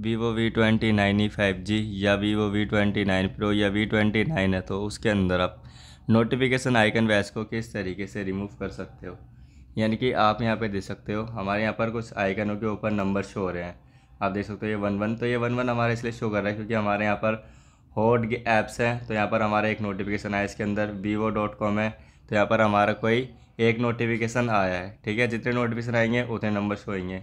Vivo V twenty nine E five G या Vivo V twenty nine pro या V twenty nine है तो उसके अंदर आप नोटिफिकेशन आइकन वैस को किस तरीके से रिमूव कर सकते हो यानी कि आप यहाँ पे देख सकते हो हमारे यहाँ पर कुछ आइकनों के ऊपर नंबर शो हो रहे हैं आप देख सकते हो ये वन वन तो ये वन वन हमारे इसलिए शो कर रहा है क्योंकि हमारे यहाँ पर हॉट ऐप्स हैं तो यहाँ पर हमारा एक नोटिफिकेशन आया इसके अंदर वीवो डॉट कॉम है तो यहाँ पर हमारा कोई एक नोटिफिकेशन आया है ठीक है जितने नोटिफिकेशन आएंगे उतने नंबर शो होंगे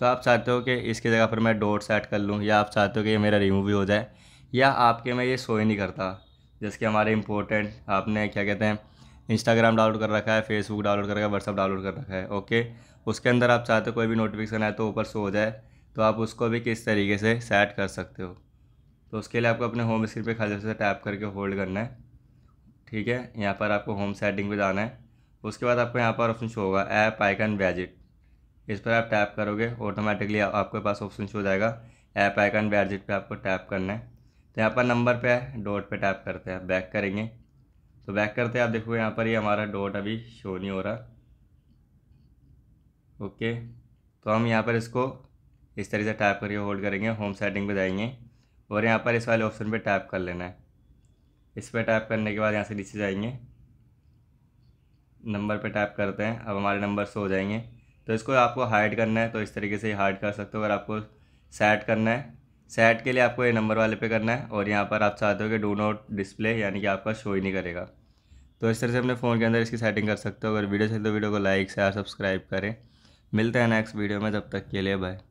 तो आप चाहते हो कि इसकी जगह पर मैं डॉट सेट कर लूँ या आप चाहते हो कि ये मेरा रिमूव भी हो जाए या आपके में ये शो ही नहीं करता जैसे कि हमारे इंपॉर्टेंट आपने क्या कहते हैं इंस्टाग्राम डाउनलोड कर रखा है फेसबुक डाउनलोड कर रखा है व्हाट्सअप डाउनलोड कर रखा है ओके उसके अंदर आप चाहते हो कोई भी नोटिफिकेशन आए तो ऊपर शो हो जाए तो आप उसको भी किस तरीके से सेट कर सकते हो तो उसके लिए आपको अपने होम स्क्रीन पे खाली से टैप करके होल्ड करना है ठीक है यहाँ पर आपको होम सेटिंग पे जाना है उसके बाद आपको यहाँ पर ऑप्शन शो होगा ऐप आइकन वैजिट इस पर आप टैप करोगे ऑटोमेटिकली आपके पास ऑप्शन शो हो जाएगा ऐप आइकन वैजिट पे आपको टैप करना है तो यहाँ पर नंबर पे डॉट पे टैप करते हैं बैक करेंगे तो बैक करते आप देखोगे यहाँ पर ये हमारा डॉट अभी शो नहीं हो रहा ओके तो हम यहाँ पर इसको इस तरीके से टैप करके होल्ड करेंगे होम सेटिंग पे जाएंगे और यहाँ पर इस वाले ऑप्शन पे टैप कर लेना है इस पर टैप करने के बाद यहाँ से नीचे जाएंगे नंबर पे टैप करते हैं अब हमारे नंबर सो जाएंगे तो इसको आपको हाइड करना है तो इस तरीके से हाइड कर सकते हो अगर आपको सेट करना है सेट के लिए आपको ये नंबर वाले पे करना है और यहाँ पर आप चाहते हो कि डो नॉट डिस्प्ले यानी कि आपका शो ही नहीं करेगा तो इस तरह से अपने फ़ोन के अंदर इसकी सेटिंग कर सकते हो अगर वीडियो चाहिए तो वीडियो को लाइक शेयर सब्सक्राइब करें मिलते हैं नेक्स्ट वीडियो में तब तक के लिए बाय